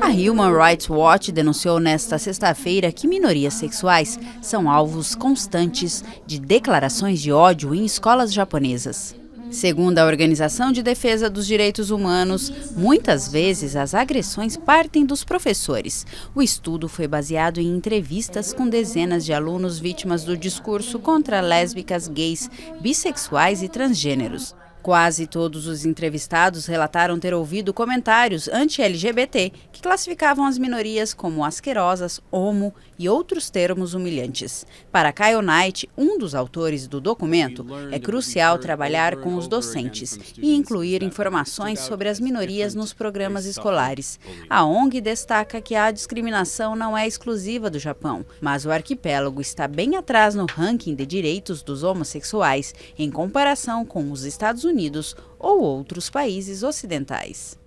A Human Rights Watch denunciou nesta sexta-feira que minorias sexuais são alvos constantes de declarações de ódio em escolas japonesas. Segundo a Organização de Defesa dos Direitos Humanos, muitas vezes as agressões partem dos professores. O estudo foi baseado em entrevistas com dezenas de alunos vítimas do discurso contra lésbicas, gays, bissexuais e transgêneros. Quase todos os entrevistados relataram ter ouvido comentários anti-LGBT que classificavam as minorias como asquerosas, homo e outros termos humilhantes. Para Kyle Knight, um dos autores do documento, é crucial trabalhar com os docentes e incluir informações sobre as minorias nos programas escolares. A ONG destaca que a discriminação não é exclusiva do Japão, mas o arquipélago está bem atrás no ranking de direitos dos homossexuais em comparação com os Estados Unidos. Unidos ou outros países ocidentais.